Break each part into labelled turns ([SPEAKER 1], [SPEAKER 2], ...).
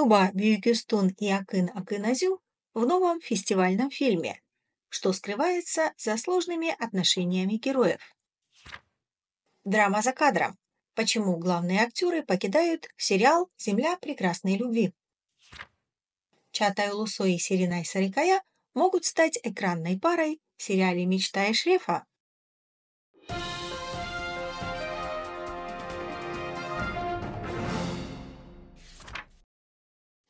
[SPEAKER 1] Туба Бюйгюстун и Акын Акыназю в новом фестивальном фильме, что скрывается за сложными отношениями героев. Драма за кадром. Почему главные актеры покидают сериал «Земля прекрасной любви». Чатай Лусо и Сиринай Сарикая могут стать экранной парой в сериале «Мечта и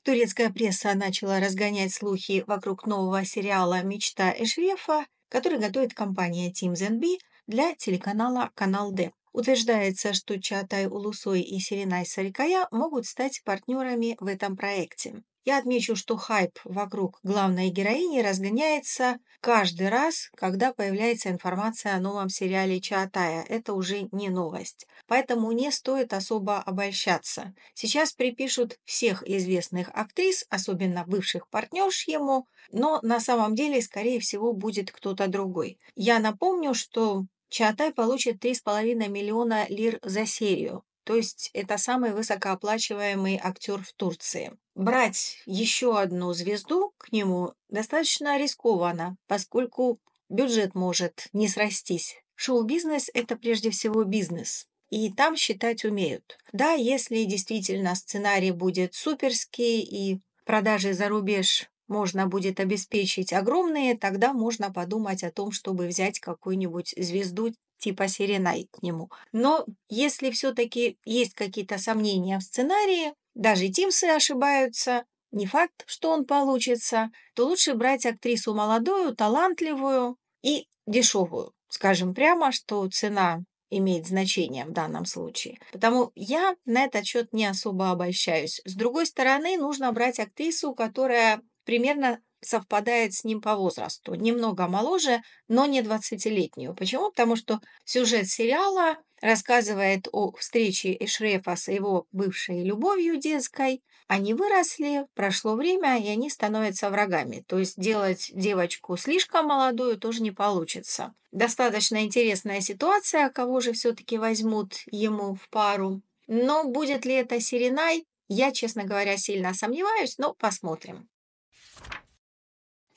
[SPEAKER 1] Турецкая пресса начала разгонять слухи вокруг нового сериала «Мечта Эшрефа», который готовит компания Team ZNB для телеканала «Канал Д». Утверждается, что Чатай Улусой и Серенай Сарикая могут стать партнерами в этом проекте. Я отмечу, что хайп вокруг главной героини разгоняется каждый раз, когда появляется информация о новом сериале Чаатая. Это уже не новость. Поэтому не стоит особо обольщаться. Сейчас припишут всех известных актрис, особенно бывших партнерш ему, но на самом деле, скорее всего, будет кто-то другой. Я напомню, что Чатай получит 3,5 миллиона лир за серию то есть это самый высокооплачиваемый актер в Турции. Брать еще одну звезду к нему достаточно рискованно, поскольку бюджет может не срастись. Шоу-бизнес – это прежде всего бизнес, и там считать умеют. Да, если действительно сценарий будет суперский и продажи за рубеж можно будет обеспечить огромные, тогда можно подумать о том, чтобы взять какую-нибудь звезду типа Сиренай к нему. Но если все-таки есть какие-то сомнения в сценарии, даже Тимсы ошибаются, не факт, что он получится, то лучше брать актрису молодую, талантливую и дешевую. Скажем прямо, что цена имеет значение в данном случае. Потому я на этот счет не особо обольщаюсь. С другой стороны, нужно брать актрису, которая примерно совпадает с ним по возрасту. Немного моложе, но не 20-летнюю. Почему? Потому что сюжет сериала рассказывает о встрече Эшрефа с его бывшей любовью детской. Они выросли, прошло время, и они становятся врагами. То есть делать девочку слишком молодую тоже не получится. Достаточно интересная ситуация, кого же все-таки возьмут ему в пару. Но будет ли это Сиренай? я, честно говоря, сильно сомневаюсь, но посмотрим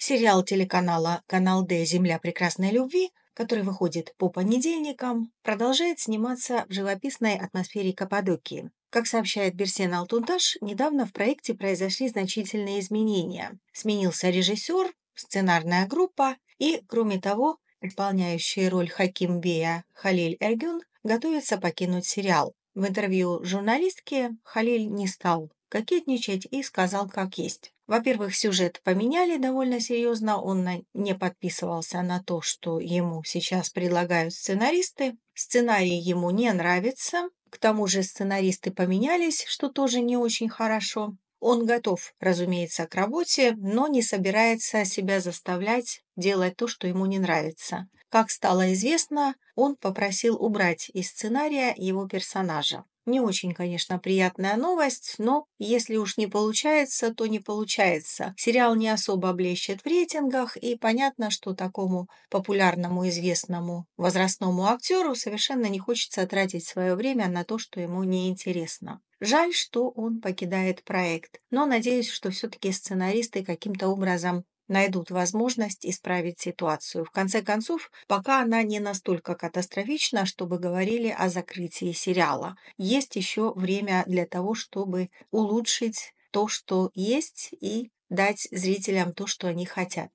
[SPEAKER 1] сериал телеканала «Канал Д. Земля прекрасной любви», который выходит по понедельникам, продолжает сниматься в живописной атмосфере Каппадокии. Как сообщает Берсен Алтунташ, недавно в проекте произошли значительные изменения. Сменился режиссер, сценарная группа и, кроме того, исполняющий роль Хаким Бея Халиль Эргюн готовится покинуть сериал. В интервью журналистке Халиль не стал кокетничать и сказал как есть. Во-первых, сюжет поменяли довольно серьезно, он не подписывался на то, что ему сейчас предлагают сценаристы. Сценарий ему не нравится, к тому же сценаристы поменялись, что тоже не очень хорошо. Он готов, разумеется, к работе, но не собирается себя заставлять делать то, что ему не нравится. Как стало известно, он попросил убрать из сценария его персонажа. Не очень, конечно, приятная новость, но если уж не получается, то не получается. Сериал не особо блещет в рейтингах, и понятно, что такому популярному известному возрастному актеру совершенно не хочется тратить свое время на то, что ему неинтересно. Жаль, что он покидает проект, но надеюсь, что все-таки сценаристы каким-то образом найдут возможность исправить ситуацию. В конце концов, пока она не настолько катастрофична, чтобы говорили о закрытии сериала. Есть еще время для того, чтобы улучшить то, что есть, и дать зрителям то, что они хотят.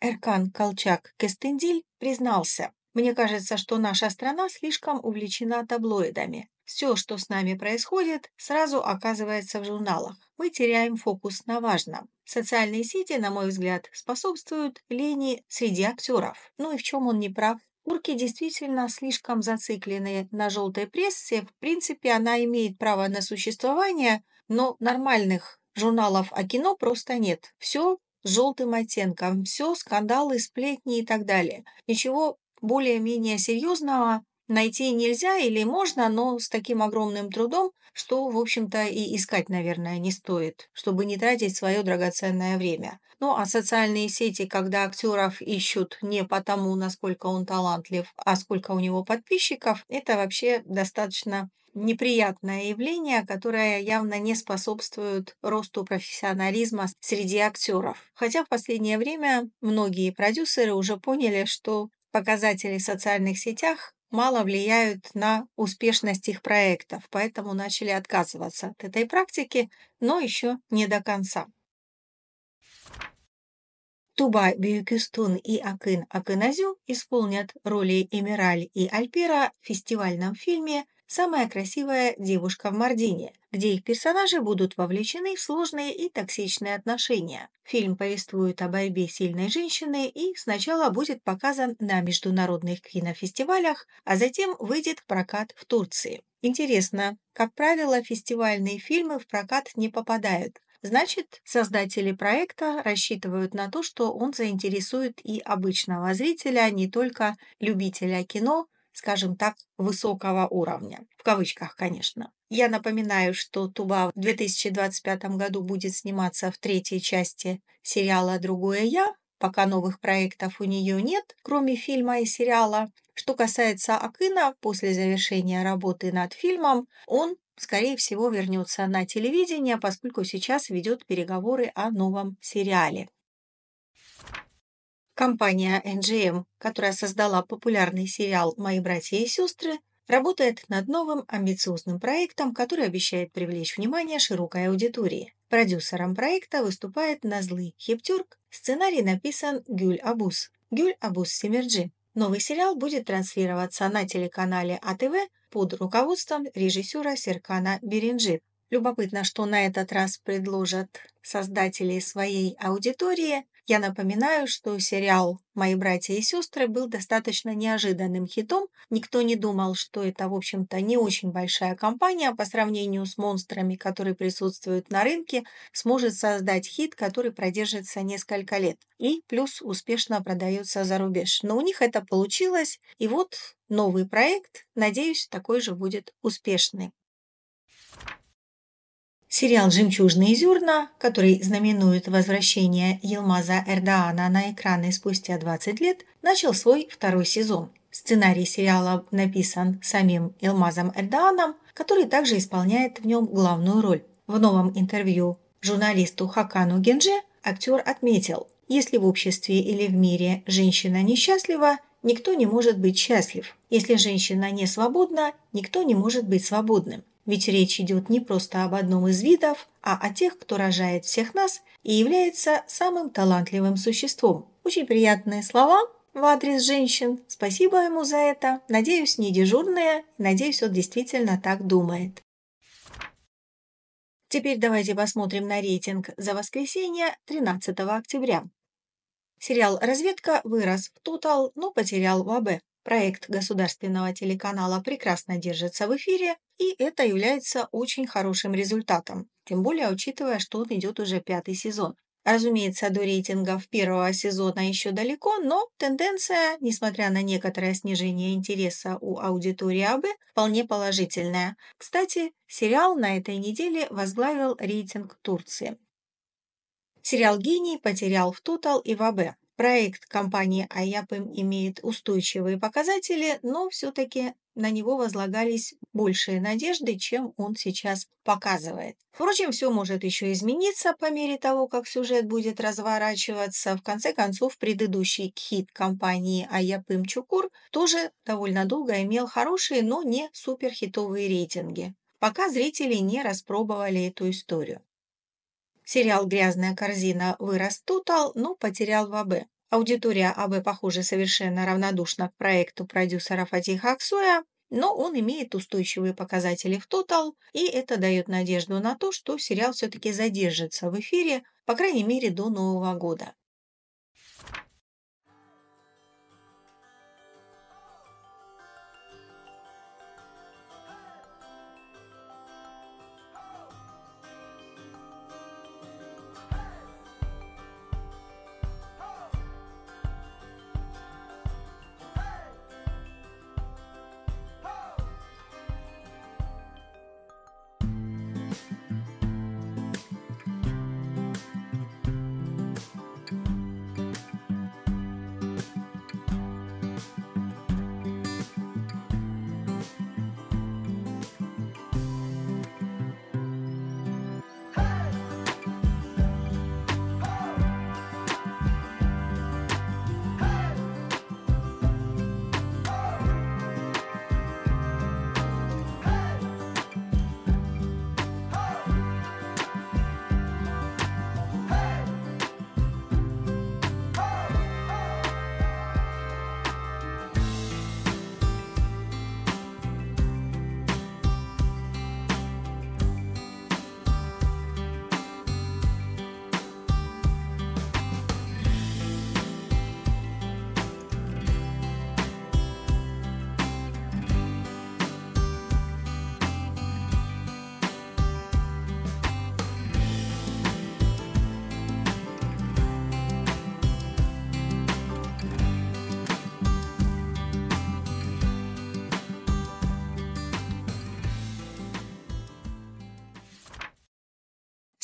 [SPEAKER 1] Эркан Колчак Кестендиль признался, мне кажется, что наша страна слишком увлечена таблоидами. Все, что с нами происходит, сразу оказывается в журналах. Мы теряем фокус на важном. Социальные сети, на мой взгляд, способствуют лени среди актеров. Ну и в чем он не прав? Урки действительно слишком зациклены на желтой прессе. В принципе, она имеет право на существование, но нормальных журналов о кино просто нет. Все с желтым оттенком, все скандалы, сплетни и так далее. Ничего более-менее серьезного найти нельзя или можно, но с таким огромным трудом, что, в общем-то, и искать, наверное, не стоит, чтобы не тратить свое драгоценное время. Ну, а социальные сети, когда актеров ищут не потому, насколько он талантлив, а сколько у него подписчиков, это вообще достаточно неприятное явление, которое явно не способствует росту профессионализма среди актеров. Хотя в последнее время многие продюсеры уже поняли, что показатели в социальных сетях мало влияют на успешность их проектов, поэтому начали отказываться от этой практики, но еще не до конца. Туба Бюкюстун и Акын Акыназю исполнят роли Эмираль и Альпира в фестивальном фильме самая красивая девушка в Мардине, где их персонажи будут вовлечены в сложные и токсичные отношения. Фильм повествует о борьбе сильной женщины и сначала будет показан на международных кинофестивалях, а затем выйдет в прокат в Турции. Интересно, как правило, фестивальные фильмы в прокат не попадают, Значит, создатели проекта рассчитывают на то, что он заинтересует и обычного зрителя, а не только любителя кино, скажем так, высокого уровня. В кавычках, конечно. Я напоминаю, что Туба в 2025 году будет сниматься в третьей части сериала «Другое я», пока новых проектов у нее нет, кроме фильма и сериала. Что касается Акына, после завершения работы над фильмом, он, скорее всего, вернется на телевидение, поскольку сейчас ведет переговоры о новом сериале. Компания NGM, которая создала популярный сериал «Мои братья и сестры», работает над новым амбициозным проектом, который обещает привлечь внимание широкой аудитории. Продюсером проекта выступает Назлы Хептюрк. Сценарий написан Гюль Абус. Гюль Абус Семерджи. Новый сериал будет транслироваться на телеканале АТВ под руководством режиссера Серкана Беренджи. Любопытно, что на этот раз предложат создатели своей аудитории я напоминаю, что сериал «Мои братья и сестры» был достаточно неожиданным хитом. Никто не думал, что это, в общем-то, не очень большая компания по сравнению с монстрами, которые присутствуют на рынке, сможет создать хит, который продержится несколько лет и плюс успешно продается за рубеж. Но у них это получилось, и вот новый проект, надеюсь, такой же будет успешный. Сериал «Жемчужные зерна», который знаменует возвращение Елмаза Эрдаана на экраны спустя 20 лет, начал свой второй сезон. Сценарий сериала написан самим Элмазом Эрдааном, который также исполняет в нем главную роль. В новом интервью журналисту Хакану Генже актер отметил, если в обществе или в мире женщина несчастлива, никто не может быть счастлив. Если женщина не свободна, никто не может быть свободным. Ведь речь идет не просто об одном из видов, а о тех, кто рожает всех нас и является самым талантливым существом. Очень приятные слова в адрес женщин. Спасибо ему за это. Надеюсь, не дежурная. Надеюсь, он действительно так думает. Теперь давайте посмотрим на рейтинг за воскресенье 13 октября. Сериал «Разведка» вырос в тотал, но потерял в АБ. Проект государственного телеканала прекрасно держится в эфире, и это является очень хорошим результатом, тем более учитывая, что он идет уже пятый сезон. Разумеется, до рейтингов первого сезона еще далеко, но тенденция, несмотря на некоторое снижение интереса у аудитории АБ, вполне положительная. Кстати, сериал на этой неделе возглавил рейтинг Турции. Сериал «Гений» потерял в Тутал и в АБ. Проект компании «Аяпым» имеет устойчивые показатели, но все-таки на него возлагались большие надежды, чем он сейчас показывает. Впрочем, все может еще измениться по мере того, как сюжет будет разворачиваться. В конце концов, предыдущий хит компании «Аяпым Чукур» тоже довольно долго имел хорошие, но не суперхитовые рейтинги пока зрители не распробовали эту историю. Сериал «Грязная корзина» вырос тотал, но ну, потерял в АБ. Аудитория АБ, похоже, совершенно равнодушна к проекту продюсера Фатиха Аксоя, но он имеет устойчивые показатели в тотал, и это дает надежду на то, что сериал все-таки задержится в эфире, по крайней мере, до Нового года.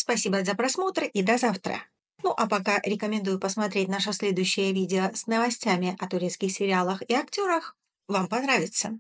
[SPEAKER 1] Спасибо за просмотр и до завтра. Ну а пока рекомендую посмотреть наше следующее видео с новостями о турецких сериалах и актерах. Вам понравится.